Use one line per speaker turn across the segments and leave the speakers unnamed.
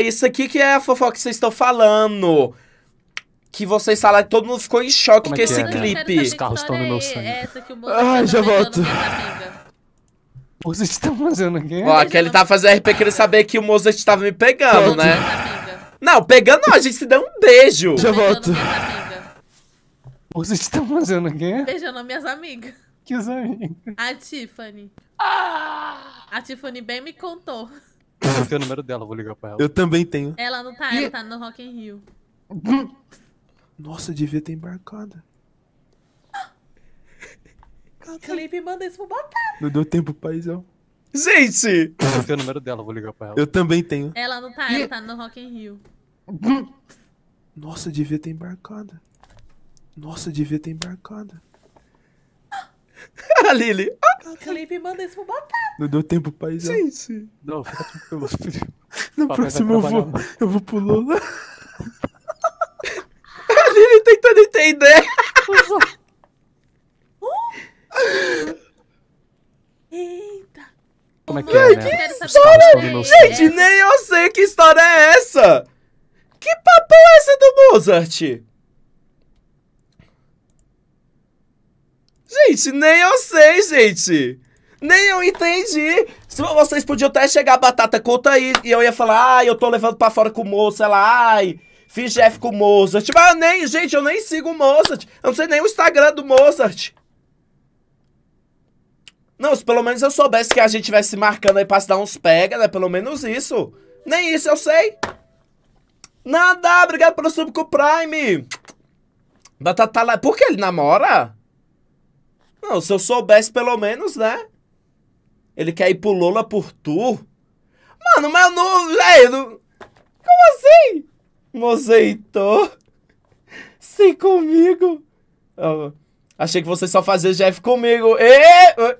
isso aqui que é a fofoca que vocês estão falando. Que vocês falaram, todo mundo ficou em choque é com é esse clipe.
Os carros estão no meu sangue. É que
Ai, tá já volto. Mozart tá fazendo o quê? Ó, ele tava tá fazendo RP querendo saber que o Mozart tava me pegando, né? Não, pegando não, a gente se deu um beijo. Já volto.
vocês estão fazendo o quê?
Beijando minhas amigas. Que amigas? A Tiffany. Ah! A Tiffany bem me contou.
Eu tenho o número dela, vou ligar pra ela. Eu também tenho.
Ela não tá, ela tá no Rock in Rio.
Nossa, devia ter
embarcado. Felipe, manda isso pro Batata.
Não deu tempo, paizão. Gente! Eu tenho o número dela, vou ligar pra ela. Eu também tenho.
Ela não tá, ela tá no Rock in Rio.
Nossa, devia ter embarcado. Nossa, devia ter embarcado. A Lili.
Felipe, manda isso pro Batata.
Não deu tempo, paizão. Sim, sim. Não, fica tranquilo, filho. No próximo eu vou, né? eu vou pro Lula.
A Lili tentando entender.
Eita. Como é que é, né? Que história? É é Gente,
nem eu sei que história é essa. Que papo é esse do Mozart? Gente, nem eu sei, gente. Nem eu entendi. Se vocês podiam até chegar a batata conta aí e eu ia falar, ai, eu tô levando pra fora com o moço, ela, ai, fiz Jeff com o Mozart. Mas tipo, eu nem, gente, eu nem sigo o Mozart. Eu não sei nem o Instagram do Mozart. Não, se pelo menos eu soubesse que a gente tivesse marcando aí pra se dar uns pega, né? Pelo menos isso. Nem isso eu sei. Nada, obrigado pelo sub com o Prime. Batata lá. Por que ele namora? Não, se eu soubesse pelo menos, né? Ele quer ir pro Lula por tu. Mano, mas eu não. velho. não... Como assim? Mozeitou? Sim, comigo. Eu achei que você só fazia Jeff comigo. E...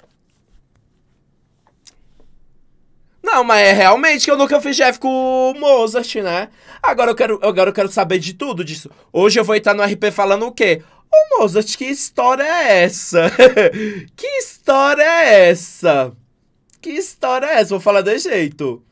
Não, mas é realmente que eu nunca fiz Jeff com o Mozart, né? Agora eu quero, agora eu quero saber de tudo disso. Hoje eu vou estar no RP falando o quê? Ô Mozart, que história é essa? que história é essa? Que história é essa? Vou falar de jeito.